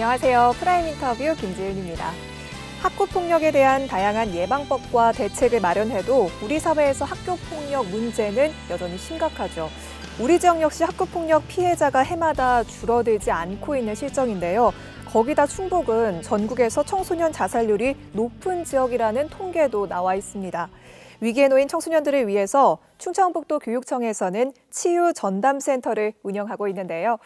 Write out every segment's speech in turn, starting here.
안녕하세요. 프라임 인터뷰 김지은입니다. 학교 폭력에 대한 다양한 예방법과 대책을 마련해도 우리 사회에서 학교 폭력 문제는 여전히 심각하죠. 우리 지역 역시 학교 폭력 피해자가 해마다 줄어들지 않고 있는 실정인데요. 거기다 충북은 전국에서 청소년 자살률이 높은 지역이라는 통계도 나와 있습니다. 위기에 놓인 청소년들을 위해서 충청북도 교육청에서는 치유 전담센터를 운영하고 있는데요.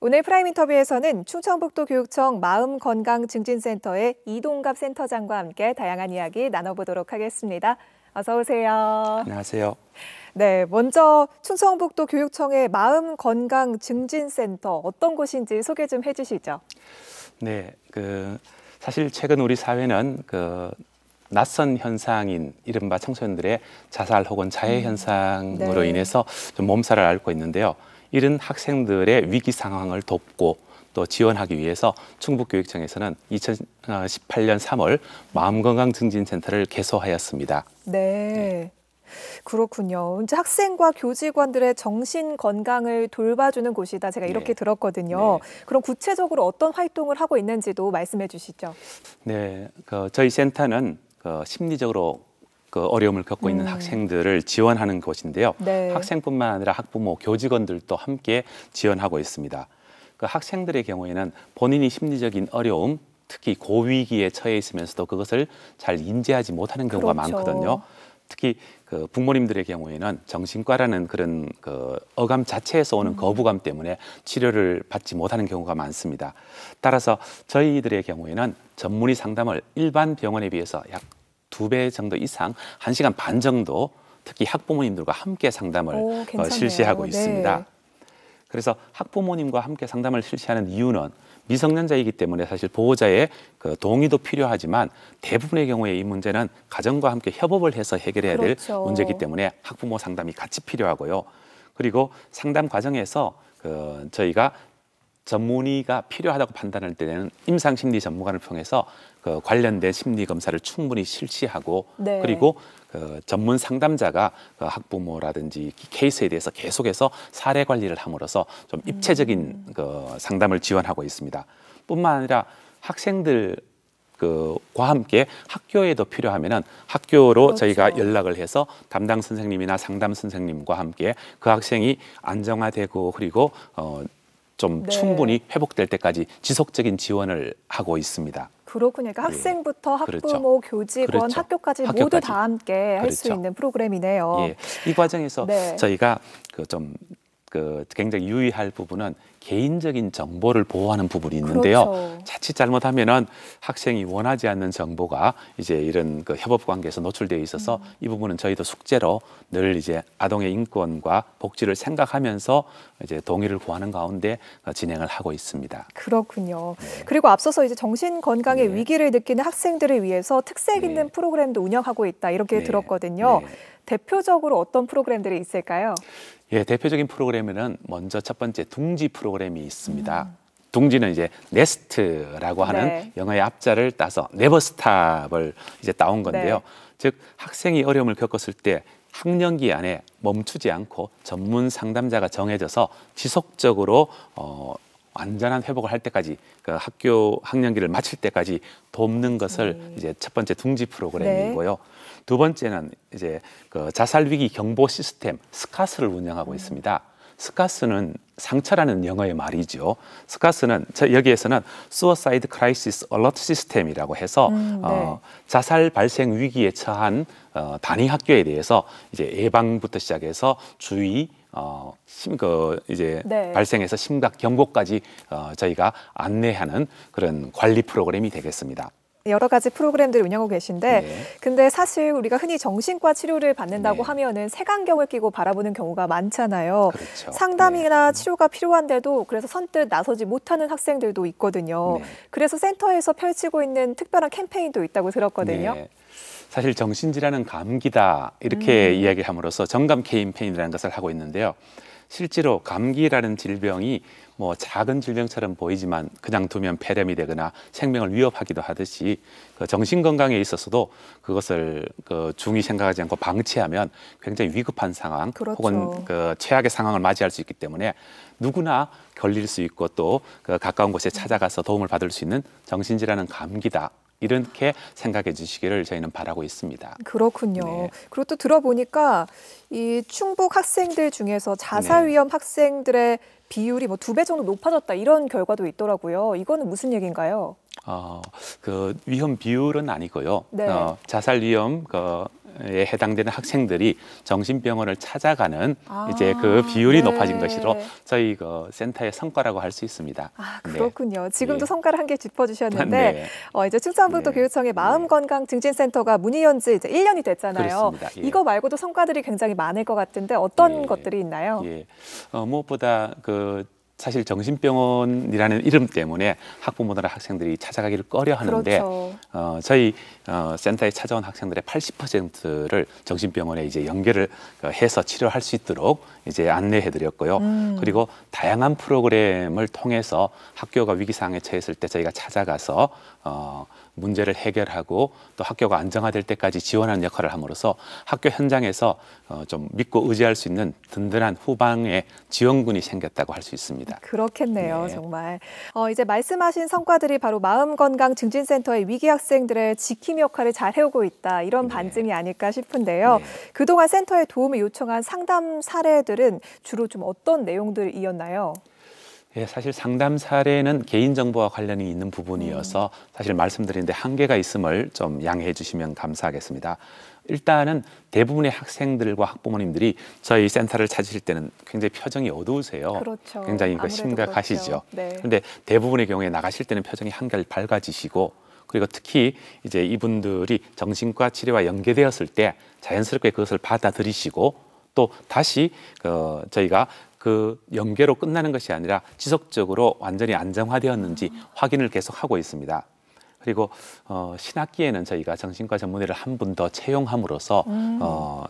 오늘 프라임 인터뷰에서는 충청북도 교육청 마음건강증진센터의 이동갑 센터장과 함께 다양한 이야기 나눠보도록 하겠습니다. 어서 오세요. 안녕하세요. 네, 먼저 충청북도 교육청의 마음건강증진센터 어떤 곳인지 소개 좀 해주시죠. 네, 그 사실 최근 우리 사회는 그 낯선 현상인 이른바 청소년들의 자살 혹은 자해 음, 현상으로 네. 인해서 좀 몸살을 앓고 있는데요. 이런 학생들의 위기 상황을 돕고 또 지원하기 위해서 충북교육청에서는 2018년 3월 마음건강 증진센터를 개소하였습니다. 네. 그렇군요. 이제 학생과 교직원들의 정신 건강을 돌봐주는 곳이다. 제가 이렇게 네. 들었거든요. 네. 그럼 구체적으로 어떤 활동을 하고 있는지도 말씀해 주시죠. 네. 그 저희 센터는 그 심리적으로 그 어려움을 겪고 있는 음. 학생들을 지원하는 곳인데요 네. 학생뿐만 아니라 학부모, 교직원들도 함께 지원하고 있습니다. 그 학생들의 경우에는 본인이 심리적인 어려움, 특히 고위기에 처해 있으면서도 그것을 잘 인지하지 못하는 경우가 그렇죠. 많거든요. 특히 그 부모님들의 경우에는 정신과라는 그런 그 어감 자체에서 오는 음. 거부감 때문에 치료를 받지 못하는 경우가 많습니다. 따라서 저희들의 경우에는 전문의 상담을 일반 병원에 비해서 약 두배 정도 이상 한시간반 정도 특히 학부모님들과 함께 상담을 오, 어, 실시하고 네. 있습니다. 그래서 학부모님과 함께 상담을 실시하는 이유는 미성년자이기 때문에 사실 보호자의 그 동의도 필요하지만 대부분의 경우에 이 문제는 가정과 함께 협업을 해서 해결해야 될 그렇죠. 문제이기 때문에 학부모 상담이 같이 필요하고요. 그리고 상담 과정에서 그 저희가 전문의가 필요하다고 판단할 때는 임상심리 전문가를 통해서 그 관련된 심리 검사를 충분히 실시하고 네. 그리고 그 전문 상담자가 그 학부모라든지 케이스에 대해서 계속해서 사례 관리를 함으로써 좀 입체적인 음. 그 상담을 지원하고 있습니다. 뿐만 아니라 학생들 그과 함께 학교에도 필요하면은 학교로 그렇죠. 저희가 연락을 해서 담당 선생님이나 상담 선생님과 함께 그 학생이 안정화되고 그리고 어좀 네. 충분히 회복될 때까지 지속적인 지원을 하고 있습니다. 그렇군요. 그러니까 예. 학생부터 그렇죠. 학부모, 그렇죠. 교직원, 그렇죠. 학교까지, 학교까지, 모두 다 함께 할수 그렇죠. 있는 프로그램이네요. 예. 이 과정에서 네. 저희가 그좀그 그 굉장히 유의할 부분은 개인적인 정보를 보호하는 부분이 있는데요. 그렇죠. 자칫 잘못하면은 학생이 원하지 않는 정보가 이제 이런 그 협업 관계에서 노출되어 있어서 음. 이 부분은 저희도 숙제로 늘 이제 아동의 인권과 복지를 생각하면서 이제 동의를 구하는 가운데 어, 진행을 하고 있습니다. 그렇군요. 네. 그리고 앞서서 이제 정신 건강의 네. 위기를 느끼는 학생들을 위해서 특색 있는 네. 프로그램도 운영하고 있다 이렇게 네. 들었거든요. 네. 대표적으로 어떤 프로그램들이 있을까요? 예, 대표적인 프로그램에는 먼저 첫 번째 둥지 프로그램이 있습니다. 음. 둥지는 이제 네스트라고 하는 네. 영어의 앞자를 따서 네버스탑을 이제 따온 건데요. 네. 즉 학생이 어려움을 겪었을 때 학년기 안에 멈추지 않고 전문 상담자가 정해져서 지속적으로 어, 완전한 회복을 할 때까지 그 학교 학년기를 마칠 때까지 돕는 것을 네. 이제 첫 번째 둥지 프로그램이고요. 네. 두 번째는 이제 그 자살 위기 경보 시스템 스카스를 운영하고 음. 있습니다. 스카스는 상처라는 영어의 말이죠. 스카스는 저 여기에서는 Suicide Crisis Alert System이라고 해서 음, 어, 네. 어, 자살 발생 위기에 처한 어, 단위 학교에 대해서 이제 예방부터 시작해서 주의 어, 심, 그 이제 네. 발생해서 심각 경고까지 어, 저희가 안내하는 그런 관리 프로그램이 되겠습니다. 여러 가지 프로그램들 을 운영하고 계신데 네. 근데 사실 우리가 흔히 정신과 치료를 받는다고 네. 하면은 색안경을 끼고 바라보는 경우가 많잖아요. 그렇죠. 상담이나 네. 치료가 필요한데도 그래서 선뜻 나서지 못하는 학생들도 있거든요. 네. 그래서 센터에서 펼치고 있는 특별한 캠페인도 있다고 들었거든요. 네. 사실 정신질환은 감기다 이렇게 음. 이야기함으로써 정감 캠페인이라는 것을 하고 있는데요. 실제로 감기라는 질병이 뭐 작은 질병처럼 보이지만 그냥 두면 폐렴이 되거나 생명을 위협하기도 하듯이 그 정신 건강에 있어서도 그것을 그 중히 생각하지 않고 방치하면 굉장히 위급한 상황 그렇죠. 혹은 그 최악의 상황을 맞이할 수 있기 때문에 누구나 걸릴 수 있고 또그 가까운 곳에 음. 찾아가서 도움을 받을 수 있는 정신질환은 감기다 이렇게 생각해 주시기를 저희는 바라고 있습니다. 그렇군요. 네. 그리고 또 들어보니까 이 충북 학생들 중에서 자살 네. 위험 학생들의 비율이 뭐 두 배 정도 높아졌다 이런 결과도 있더라고요. 이거는 무슨 얘기인가요? 어, 그 위험 비율은 아니고요. 네. 어, 자살 위험 그에 해당되는 학생들이 정신병원을 찾아가는 아, 이제 그 아, 비율이 네. 높아진 것이로 저희 그 센터의 성과라고 할 수 있습니다. 아 네. 그렇군요. 네. 지금도 예. 성과를 한 개 짚어주셨는데 네. 어, 이제 충청북도 네. 교육청의 네. 마음건강 증진센터가 문의한 지 이제 1년이 됐잖아요. 예. 이거 말고도 성과들이 굉장히 많을 것 같은데 어떤 예. 것들이 있나요? 예. 어, 무엇보다 그 사실 정신병원이라는 이름 때문에 학부모들이나 학생들이 찾아가기를 꺼려 하는데 그렇죠. 어, 저희 어, 센터에 찾아온 학생들의 80%를 정신병원에 이제 연결을 어, 해서 치료할 수 있도록 이제 안내해드렸고요. 음. 그리고 다양한 프로그램을 통해서 학교가 위기상황에 처했을 때 저희가 찾아가서 어, 문제를 해결하고 또 학교가 안정화될 때까지 지원하는 역할을 함으로써 학교 현장에서 어, 좀 믿고 의지할 수 있는 든든한 후방의 지원군이 생겼다고 할 수 있습니다. 그렇겠네요, 네. 정말. 어, 이제 말씀하신 성과들이 바로 마음건강증진센터의 위기 학생들의 지킴 역할을 잘 해오고 있다 이런 네. 반증이 아닐까 싶은데요. 네. 그동안 센터에 도움을 요청한 상담 사례들은 주로 좀 어떤 내용들이었나요? 예, 사실 상담 사례는 개인정보와 관련이 있는 부분이어서 음. 사실 말씀드린데 한계가 있음을 좀 양해해 주시면 감사하겠습니다. 일단은 대부분의 학생들과 학부모님들이 저희 센터를 찾으실 때는 굉장히 표정이 어두우세요. 그렇죠. 굉장히 심각하시죠. 그렇죠. 네. 그런데 대부분의 경우에 나가실 때는 표정이 한결 밝아지시고 그리고 특히 이제 이분들이 정신과 치료와 연계되었을 때 자연스럽게 그것을 받아들이시고 또 다시 그 저희가 그 연계로 끝나는 것이 아니라 지속적으로 완전히 안정화되었는지 확인을 계속하고 있습니다. 그리고 어, 신학기에는 저희가 정신과 전문의를 한 분 더 채용함으로써 음. 어,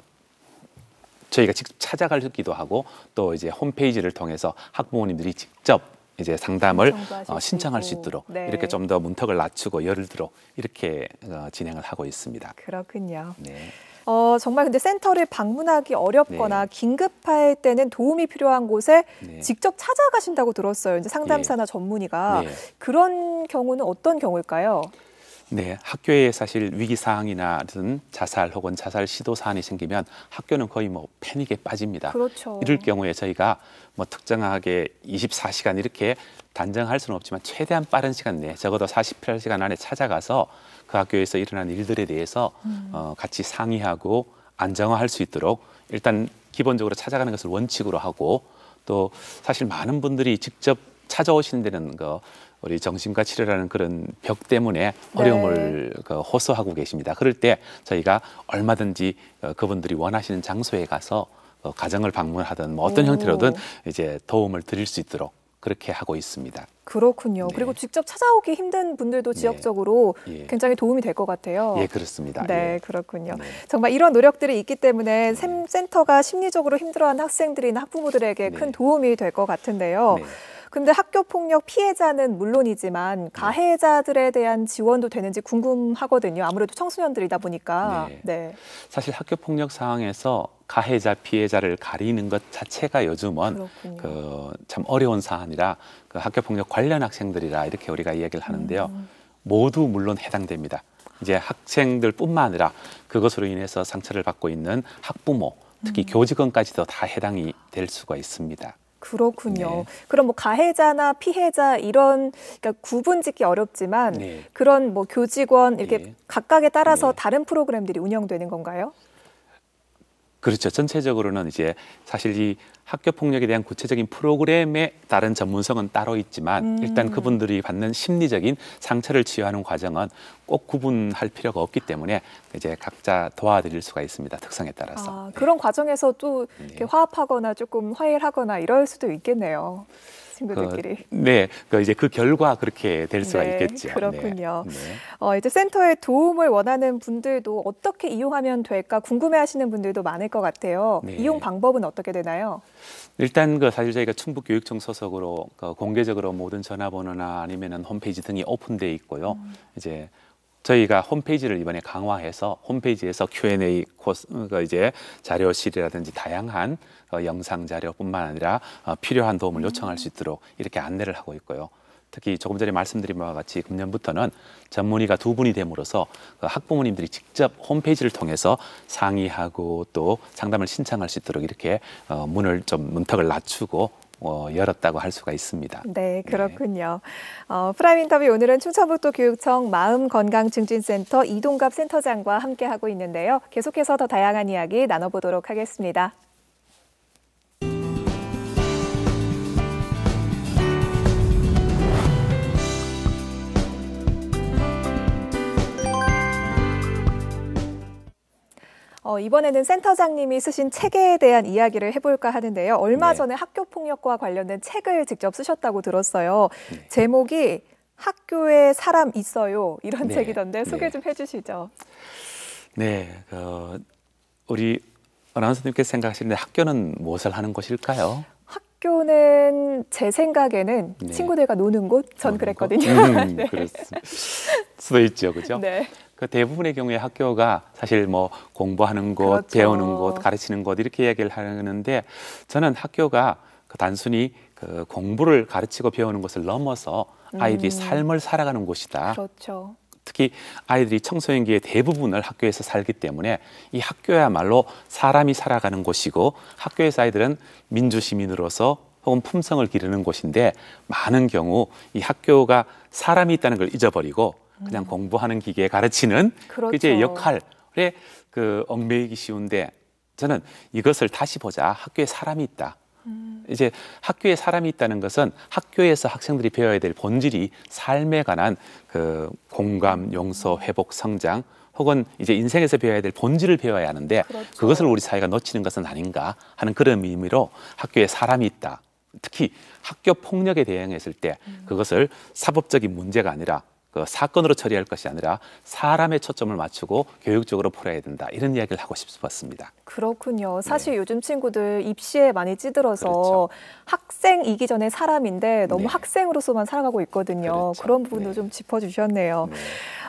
저희가 직접 찾아가기도 하고 또 이제 홈페이지를 통해서 학부모님들이 직접 이제 상담을 어, 신청할 수 있도록 네. 이렇게 좀 더 문턱을 낮추고 열을 들어 이렇게 어, 진행을 하고 있습니다. 그렇군요. 네. 어, 정말 근데 센터를 방문하기 어렵거나 네. 긴급할 때는 도움이 필요한 곳에 네. 직접 찾아가신다고 들었어요. 이제 상담사나 예. 전문의가 네. 그런 경우는 어떤 경우일까요? 네, 학교에 사실 위기 사항이나든 자살 혹은 자살 시도 사안이 생기면 학교는 거의 뭐 패닉에 빠집니다. 그렇죠. 이럴 경우에 저희가 뭐 특정하게 24시간 이렇게 단정할 수는 없지만 최대한 빠른 시간 내에 적어도 48시간 안에 찾아가서 그 학교에서 일어난 일들에 대해서 음. 어, 같이 상의하고 안정화할 수 있도록 일단 기본적으로 찾아가는 것을 원칙으로 하고 또 사실 많은 분들이 직접 찾아오시는 데는 그 우리 정신과 치료라는 그런 벽 때문에 어려움을 네. 그 호소하고 계십니다. 그럴 때 저희가 얼마든지 어, 그분들이 원하시는 장소에 가서 어, 가정을 방문하든 뭐 어떤 오. 형태로든 이제 도움을 드릴 수 있도록 그렇게 하고 있습니다. 그렇군요. 네. 그리고 직접 찾아오기 힘든 분들도 네. 지역적으로 예. 굉장히 도움이 될 것 같아요. 예, 그렇습니다. 네, 예. 그렇군요. 네. 정말 이런 노력들이 있기 때문에 네. 센터가 심리적으로 힘들어하는 학생들이나 학부모들에게 네. 큰 도움이 될 것 같은데요. 네. 근데 학교 폭력 피해자는 물론이지만 네. 가해자들에 대한 지원도 되는지 궁금하거든요. 아무래도 청소년들이다 보니까. 네. 네. 사실 학교 폭력 상황에서 가해자 피해자를 가리는 것 자체가 요즘은 그참 그 어려운 사안이라 그 학교 폭력 관련 학생들이라 이렇게 우리가 이야기를 하는데요. 음. 모두 물론 해당됩니다. 이제 학생들뿐만 아니라 그것으로 인해서 상처를 받고 있는 학부모, 특히 음. 교직원까지도 다 해당이 될 수가 있습니다. 그렇군요. 네. 그럼 뭐 가해자나 피해자 이런 그러니까 구분 짓기 어렵지만 네. 그런 뭐 교직원 이렇게 네. 각각에 따라서 네. 다른 프로그램들이 운영되는 건가요? 그렇죠. 전체적으로는 이제 사실 이 학교 폭력에 대한 구체적인 프로그램에 따른 전문성은 따로 있지만 음. 일단 그분들이 받는 심리적인 상처를 치유하는 과정은 꼭 구분할 필요가 없기 때문에 이제 각자 도와드릴 수가 있습니다. 특성에 따라서. 아, 그런 네. 과정에서 또 이렇게 네. 화합하거나 조금 화해하거나 를 이럴 수도 있겠네요. 친구들끼리. 그, 네, 그 이제 그 결과 그렇게 될 수가 네, 있겠죠. 네. 그렇군요. 네. 어, 이제 센터의 도움을 원하는 분들도 어떻게 이용하면 될까 궁금해하시는 분들도 많을 것 같아요. 네. 이용 방법은 어떻게 되나요? 일단 그 사실 저희가 충북 교육청 소속으로 그 공개적으로 모든 전화번호나 아니면 홈페이지 등이 오픈돼 있고요. 음. 이제 저희가 홈페이지를 이번에 강화해서 홈페이지에서 Q&A 코스 가 그러니까 이제 자료실이라든지 다양한 어, 영상 자료뿐만 아니라 어, 필요한 도움을 요청할 수 있도록 이렇게 안내를 하고 있고요. 특히 조금 전에 말씀드린 바와 같이 금년부터는 전문의가 두 분이 됨으로써 그 학부모님들이 직접 홈페이지를 통해서 상의하고 또 상담을 신청할 수 있도록 이렇게 어, 문을 좀 문턱을 낮추고 어, 열었다고 할 수가 있습니다. 네, 네. 그렇군요. 네. 어, 프라임 인터뷰 오늘은 충청북도 교육청 마음건강증진센터 이동갑 센터장과 함께하고 있는데요. 계속해서 더 다양한 이야기 나눠보도록 하겠습니다. 어, 이번에는 센터장님이 쓰신 책에 대한 이야기를 해볼까 하는데요. 얼마 네. 전에 학교 폭력과 관련된 책을 직접 쓰셨다고 들었어요. 네. 제목이 학교에 사람 있어요 이런 네. 책이던데 네. 소개 좀 해주시죠. 네, 어, 우리 아나운서님께 생각하시는데 학교는 무엇을 하는 곳일까요? 학교는 제 생각에는 네. 친구들과 노는 곳, 전 노는 그랬거든요. 음, 네. 그럴 수도 있죠, 그죠? 네. 그 대부분의 경우에 학교가 사실 뭐 공부하는 것, 그렇죠. 배우는 것, 가르치는 것 이렇게 이야기를 하는데 저는 학교가 그 단순히 그 공부를 가르치고 배우는 것을 넘어서 아이들이 음. 삶을 살아가는 곳이다. 그렇죠. 특히 아이들이 청소년기의 대부분을 학교에서 살기 때문에 이 학교야말로 사람이 살아가는 곳이고 학교에서 아이들은 민주 시민으로서 혹은 품성을 기르는 곳인데 많은 경우 이 학교가 사람이 있다는 걸 잊어버리고 그냥 공부하는 기계에 가르치는 그렇죠. 그제 역할에 그 얽매이기 쉬운데 저는 이것을 다시 보자. 학교에 사람이 있다. 음. 이제 학교에 사람이 있다는 것은 학교에서 학생들이 배워야 될 본질이 삶에 관한 그 공감, 용서, 음. 회복, 성장 혹은 이제 인생에서 배워야 될 본질을 배워야 하는데 그렇죠. 그것을 우리 사회가 놓치는 것은 아닌가 하는 그런 의미로 학교에 사람이 있다. 특히 학교 폭력에 대응했을 때 음. 그것을 사법적인 문제가 아니라 그 사건으로 처리할 것이 아니라 사람의 초점을 맞추고 교육적으로 풀어야 된다. 이런 이야기를 하고 싶었습니다. 그렇군요. 네. 사실 네. 요즘 친구들 입시에 많이 찌들어서 그렇죠. 학생이기 전에 사람인데 너무 네. 학생으로서만 살아가고 있거든요. 그렇죠. 그런 부분도 네. 좀 짚어주셨네요. 네.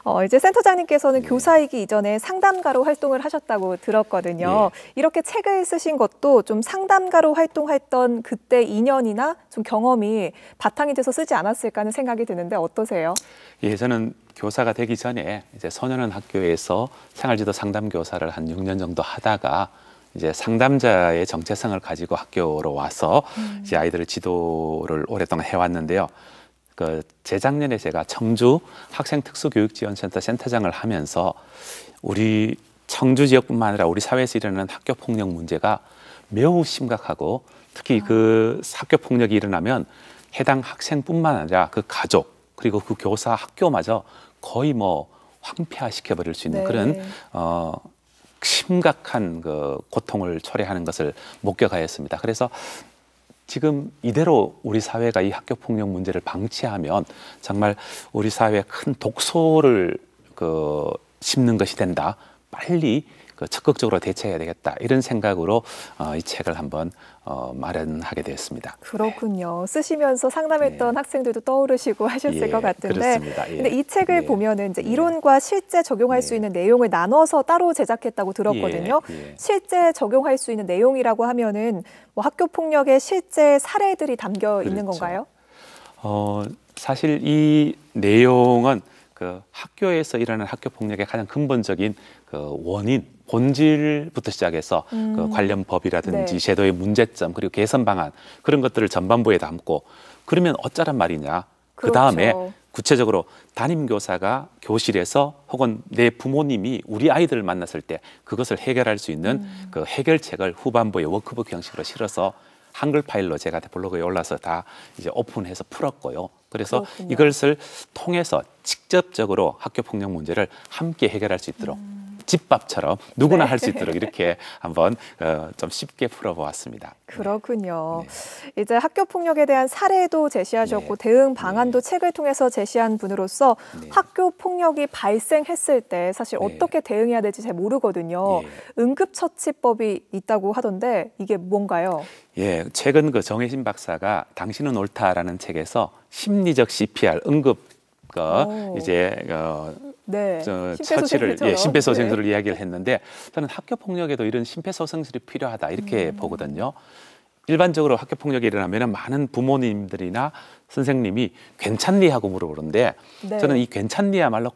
어, 이제 센터장님께서는 네. 교사이기 이전에 상담가로 활동을 하셨다고 들었거든요. 네. 이렇게 책을 쓰신 것도 좀 상담가로 활동했던 그때 인연이나 좀 경험이 바탕이 돼서 쓰지 않았을까 하는 생각이 드는데 어떠세요? 예, 저는 교사가 되기 전에 이제 소년원 학교에서 생활지도 상담 교사를 한 6년 정도 하다가 이제 상담자의 정체성을 가지고 학교로 와서 음. 이제 아이들을 지도를 오랫동안 해왔는데요. 그 재작년에 제가 청주 학생 특수교육지원센터 센터장을 하면서 우리 청주 지역뿐만 아니라 우리 사회에서 일어나는 학교 폭력 문제가 매우 심각하고 특히 그 아. 학교 폭력이 일어나면 해당 학생뿐만 아니라 그 가족 그리고 그 교사 학교마저 거의 뭐 황폐화시켜 버릴 수 있는 네. 그런 어 심각한 그 고통을 초래하는 것을 목격하였습니다. 그래서 지금 이대로 우리 사회가 이 학교 폭력 문제를 방치하면 정말 우리 사회에 큰 독소를 그 심는 것이 된다. 빨리 그 적극적으로 대처해야 되겠다 이런 생각으로 어, 이 책을 한번 어, 마련하게 되었습니다. 그렇군요. 네. 쓰시면서 상담했던 네. 학생들도 떠오르시고 하셨을 예, 것 같은데, 그렇습 예. 이 책을 예. 네. 보면 이제 네. 이론과 실제 적용할 수 네. 있는 내용을 나눠서 따로 제작했다고 들었거든요. 예, 예. 실제 적용할 수 있는 내용이라고 하면은 뭐 학교 폭력의 실제 사례들이 담겨 그렇죠. 있는 건가요? 어, 사실 이 내용은 그 학교에서 일어나는 학교 폭력의 가장 근본적인 그 원인 본질부터 시작해서 음. 그 관련 법이라든지 네. 제도의 문제점 그리고 개선 방안 그런 것들을 전반부에 담고 그러면 어쩌란 말이냐. 그 다음에 그렇죠. 구체적으로 담임 교사가 교실에서 혹은 내 부모님이 우리 아이들을 만났을 때 그것을 해결할 수 있는 음. 그 해결책을 후반부에 워크북 형식으로 실어서 한글 파일로 제가 블로그에 올라서 다 이제 오픈해서 풀었고요. 그래서 그렇군요. 이것을 통해서 직접적으로 학교 폭력 문제를 함께 해결할 수 있도록 음. 집밥처럼 누구나 네. 할수 있도록 이렇게 한번 어, 좀 쉽게 풀어보았습니다. 그렇군요. 네. 이제 학교 폭력에 대한 사례도 제시하셨고 네. 대응 방안도 네. 책을 통해서 제시한 분으로서 네. 학교 폭력이 발생했을 때 사실 네. 어떻게 대응해야 될지 잘 모르거든요. 예. 응급처치법이 있다고 하던데 이게 뭔가요? 예, 최근 그 정혜신 박사가 당신은 옳다라는 책에서 심리적 CPR 응급 그 이제 어, 네. 저 처치를 예, 심폐소생술을 네. 이야기를 했는데 저는 학교 폭력에도 이런 심폐소생술이 필요하다 이렇게 음. 보거든요. 일반적으로 학교 폭력이 일어나면 많은 부모님들이나 선생님이 괜찮니 하고 물어보는데 네. 저는 이 괜찮니야말로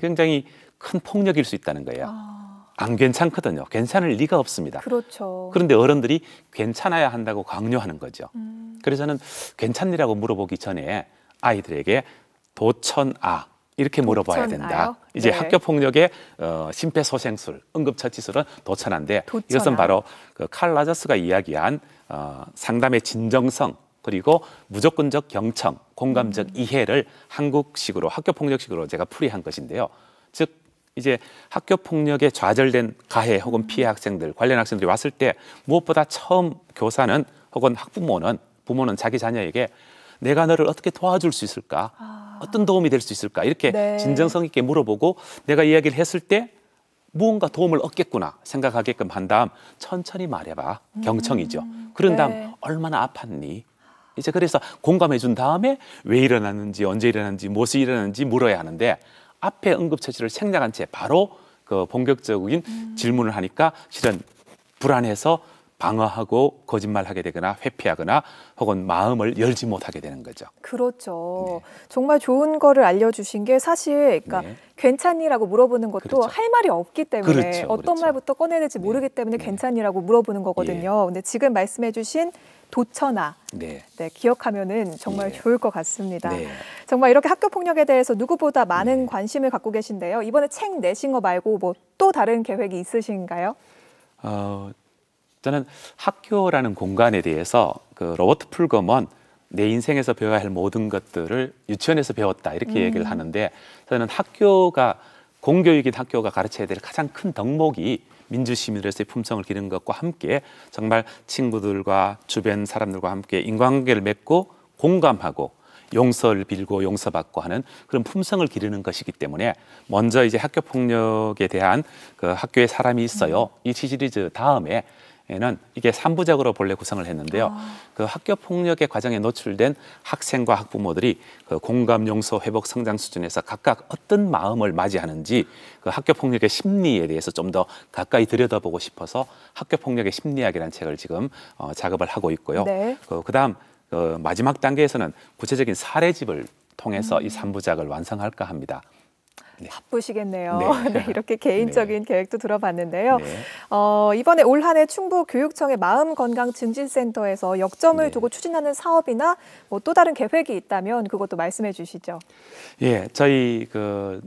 굉장히 큰 폭력일 수 있다는 거예요. 아. 안 괜찮거든요. 괜찮을 리가 없습니다. 그렇죠. 그런데 어른들이 괜찮아야 한다고 강요하는 거죠. 음. 그래서 저는 괜찮니라고 물어보기 전에 아이들에게 도천아 이렇게 물어봐야 된다. 이제 네. 학교 폭력의 어, 심폐소생술, 응급처치술은 도천한데 도천한. 이것은 바로 그 칼라저스가 이야기한 어, 상담의 진정성 그리고 무조건적 경청, 공감적 음. 이해를 한국식으로 학교 폭력식으로 제가 풀이한 것인데요. 즉 이제 학교 폭력에 좌절된 가해 혹은 피해 음. 학생들 관련 학생들이 왔을 때 무엇보다 처음 교사는 혹은 학부모는 부모는 자기 자녀에게 내가 너를 어떻게 도와줄 수 있을까? 아. 어떤 도움이 될 수 있을까 이렇게 네. 진정성 있게 물어보고 내가 이야기를 했을 때 무언가 도움을 얻겠구나 생각하게끔 한 다음 천천히 말해봐 음. 경청이죠 음, 그런 다음 네. 얼마나 아팠니 이제 그래서 공감해 준 다음에 왜 일어났는지 언제 일어났는지 무엇이 일어났는지 물어야 하는데 앞에 응급처치를 생략한 채 바로 그 본격적인 음. 질문을 하니까 실은 불안해서 방어하고 거짓말하게 되거나 회피하거나 혹은 마음을 열지 못하게 되는 거죠. 그렇죠. 네. 정말 좋은 거를 알려주신 게 사실 그러니까 네. 괜찮이라고 물어보는 것도 그렇죠. 할 말이 없기 때문에 그렇죠. 어떤 그렇죠. 말부터 꺼내야 될지 네. 모르기 때문에 네. 괜찮이라고 물어보는 거거든요. 예. 근데 지금 말씀해주신 도처나 네. 네, 기억하면은 정말 네. 좋을 것 같습니다. 네. 정말 이렇게 학교 폭력에 대해서 누구보다 많은 관심을 갖고 계신데요. 이번에 책 내신 거 말고 뭐 또 다른 계획이 있으신가요? 어, 저는 학교라는 공간에 대해서 그 로버트 풀검은 내 인생에서 배워야 할 모든 것들을 유치원에서 배웠다 이렇게 음. 얘기를 하는데 저는 학교가 공교육인 학교가 가르쳐야 될 가장 큰 덕목이 민주시민으로서의 품성을 기르는 것과 함께 정말 친구들과 주변 사람들과 함께 인간관계를 맺고 공감하고 용서를 빌고 용서받고 하는 그런 품성을 기르는 것이기 때문에 먼저 이제 학교 폭력에 대한 그학교에 사람이 있어요 음. 이 시리즈 다음에 에는 이게 3부작으로 본래 구성을 했는데요. 아. 그 학교 폭력의 과정에 노출된 학생과 학부모들이 그 공감 용서 회복 성장 수준에서 각각 어떤 마음을 맞이하는지 그 학교 폭력의 심리에 대해서 좀 더 가까이 들여다보고 싶어서 학교 폭력의 심리학이라는 책을 지금 어, 작업을 하고 있고요. 네. 그 그다음 그 마지막 단계에서는 구체적인 사례집을 통해서 음. 이 3부작을 완성할까 합니다. 네. 바쁘시겠네요. 네. 네, 이렇게 개인적인 네. 계획도 들어봤는데요. 네. 어, 이번에 올한해 충북 교육청의 마음 건강 증진센터에서 역점을 네. 두고 추진하는 사업이나 뭐 또 다른 계획이 있다면 그것도 말씀해 주시죠. 예, 저희 그,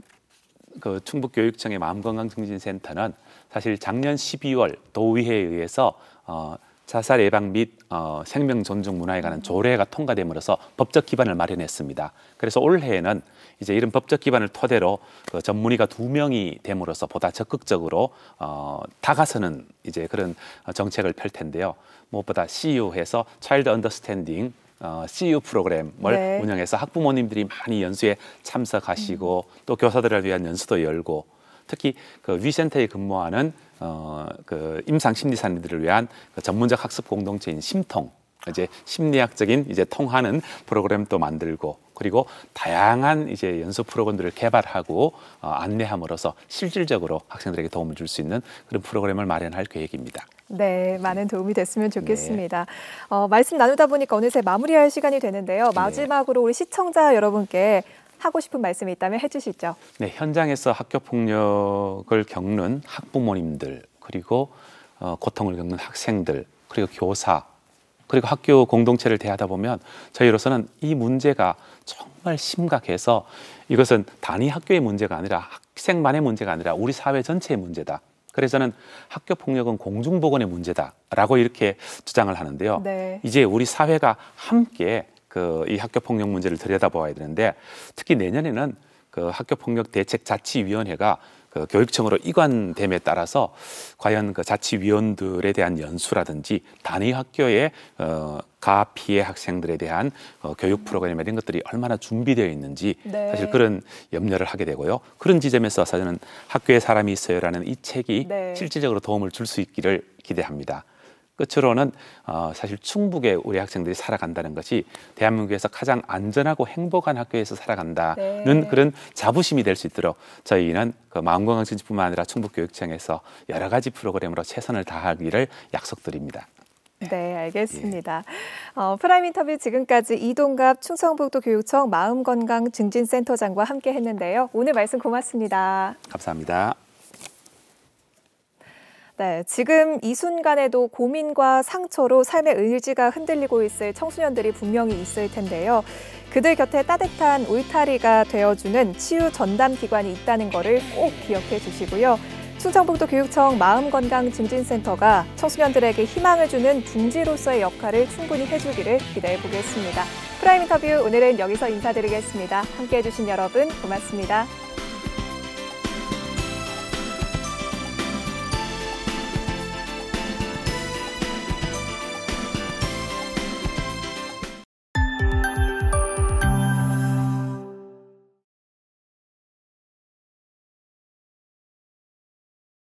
그 충북 교육청의 마음 건강 증진센터는 사실 작년 12월 도의회에 의해서 어, 자살 예방 및 어, 생명 존중 문화에 관한 조례가 통과됨으로써 법적 기반을 마련했습니다. 그래서 올해에는 이제 이런 법적 기반을 토대로 그 전문의가 두 명이 됨으로써 보다 적극적으로 어, 다가서는 이제 그런 정책을 펼 텐데요. 무엇보다 CU에서 차일드 언더스탠딩 어, CU e 프로그램을 네. 운영해서 학부모님들이 많이 연수에 참석하시고 음. 또 교사들을 위한 연수도 열고 특히 그 위센터에 근무하는 어, 그 임상 심리사님들을 위한 그 전문적 학습 공동체인 심통 이제 심리학적인 이제 통하는 프로그램도 만들고 그리고 다양한 이제 연수 프로그램들을 개발하고 어, 안내함으로써 실질적으로 학생들에게 도움을 줄 수 있는 그런 프로그램을 마련할 계획입니다. 네, 많은 도움이 됐으면 좋겠습니다. 네. 어, 말씀 나누다 보니까 어느새 마무리할 시간이 되는데요. 네. 마지막으로 우리 시청자 여러분께 하고 싶은 말씀이 있다면 해주시죠. 네, 현장에서 학교 폭력을 겪는 학부모님들 그리고 어, 고통을 겪는 학생들 그리고 교사 그리고 학교 공동체를 대하다 보면 저희로서는 이 문제가 정말 심각해서 이것은 단위 학교의 문제가 아니라 학생만의 문제가 아니라 우리 사회 전체의 문제다. 그래서는 학교 폭력은 공중보건의 문제다라고 이렇게 주장을 하는데요. 네. 이제 우리 사회가 함께 그 이 학교 폭력 문제를 들여다보아야 되는데 특히 내년에는 그 학교 폭력 대책 자치위원회가 그 교육청으로 이관됨에 따라서 과연 그 자치위원들에 대한 연수라든지 단위 학교의 어, 가피해 학생들에 대한 어, 교육 프로그램 이런 것들이 얼마나 준비되어 있는지 네. 사실 그런 염려를 하게 되고요. 그런 지점에서 사실은 학교에 사람이 있어요라는 이 책이 네. 실질적으로 도움을 줄 수 있기를 기대합니다. 끝으로는 어, 사실 충북에 우리 학생들이 살아간다는 것이 대한민국에서 가장 안전하고 행복한 학교에서 살아간다는 네. 그런 자부심이 될 수 있도록 저희는 그 마음건강진지뿐만 아니라 충북교육청에서 여러 가지 프로그램으로 최선을 다하기를 약속드립니다. 네, 네, 알겠습니다. 예. 어, 프라임 인터뷰 지금까지 이동갑 충청북도 교육청 마음건강 증진센터장과 함께 했는데요. 오늘 말씀 고맙습니다. 감사합니다. 네, 지금 이 순간에도 고민과 상처로 삶의 의지가 흔들리고 있을 청소년들이 분명히 있을 텐데요. 그들 곁에 따뜻한 울타리가 되어주는 치유 전담 기관이 있다는 것을 꼭 기억해 주시고요. 충청북도 교육청 마음건강증진센터가 청소년들에게 희망을 주는 둥지로서의 역할을 충분히 해주기를 기대해 보겠습니다. 프라임 인터뷰 오늘은 여기서 인사드리겠습니다. 함께해 주신 여러분 고맙습니다.